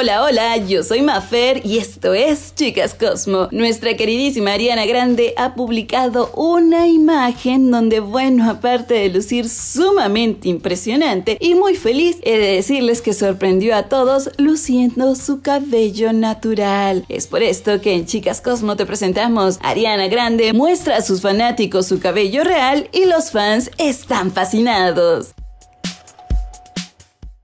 Hola, hola, yo soy Mafer y esto es Chicas Cosmo. Nuestra queridísima Ariana Grande ha publicado una imagen donde, bueno, aparte de lucir sumamente impresionante y muy feliz, he de decirles que sorprendió a todos luciendo su cabello natural. Es por esto que en Chicas Cosmo te presentamos. Ariana Grande muestra a sus fanáticos su cabello real y los fans están fascinados.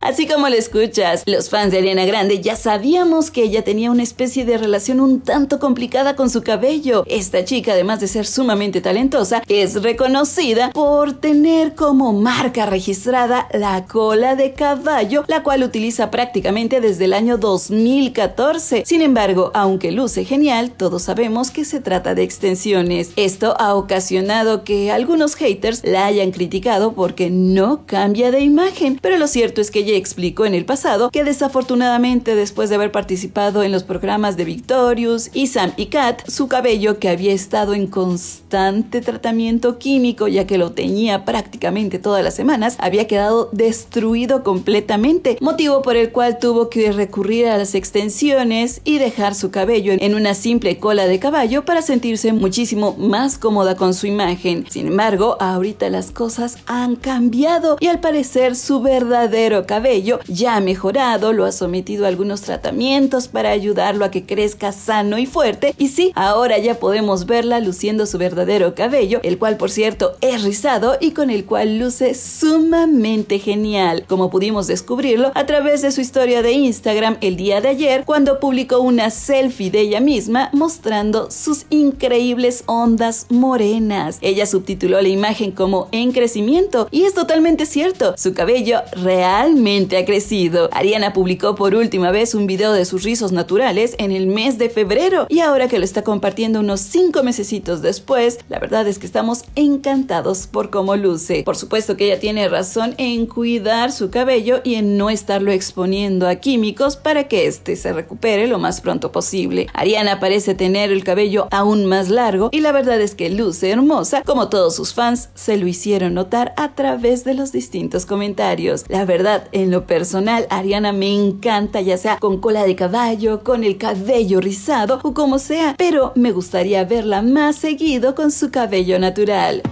Así como lo escuchas, los fans de Ariana Grande ya sabíamos que ella tenía una especie de relación un tanto complicada con su cabello. Esta chica, además de ser sumamente talentosa, es reconocida por tener como marca registrada la cola de caballo, la cual utiliza prácticamente desde el año 2014. Sin embargo, aunque luce genial, todos sabemos que se trata de extensiones. Esto ha ocasionado que algunos haters la hayan criticado porque no cambia de imagen, pero lo cierto es que ella explicó en el pasado que desafortunadamente después de haber participado en los programas de Victorious y Sam y Kat, su cabello que había estado en constante tratamiento químico ya que lo tenía prácticamente todas las semanas, había quedado destruido completamente, motivo por el cual tuvo que recurrir a las extensiones y dejar su cabello en una simple cola de caballo para sentirse muchísimo más cómoda con su imagen. Sin embargo, ahorita las cosas han cambiado y al parecer su verdadero cabello ya ha mejorado, lo ha sometido a algunos tratamientos para ayudarlo a que crezca sano y fuerte. Y sí, ahora ya podemos verla luciendo su verdadero cabello, el cual por cierto es rizado y con el cual luce sumamente genial, como pudimos descubrirlo a través de su historia de Instagram el día de ayer, cuando publicó una selfie de ella misma mostrando sus increíbles ondas morenas. Ella subtituló la imagen como en crecimiento y es totalmente cierto, su cabello realmente ha crecido. Ariana publicó por última vez un video de sus rizos naturales en el mes de febrero y ahora que lo está compartiendo unos 5 mesecitos después, la verdad es que estamos encantados por cómo luce. Por supuesto que ella tiene razón en cuidar su cabello y en no estarlo exponiendo a químicos para que éste se recupere lo más pronto posible. Ariana parece tener el cabello aún más largo y la verdad es que luce hermosa, como todos sus fans se lo hicieron notar a través de los distintos comentarios. La verdad, es en lo personal, Ariana me encanta, ya sea con cola de caballo, con el cabello rizado o como sea, pero me gustaría verla más seguido con su cabello natural.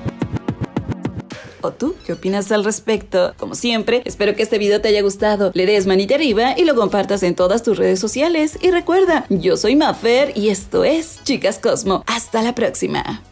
¿O tú qué opinas al respecto? Como siempre, espero que este video te haya gustado. Le des manita arriba y lo compartas en todas tus redes sociales. Y recuerda, yo soy Maffer y esto es Chicas Cosmo. Hasta la próxima.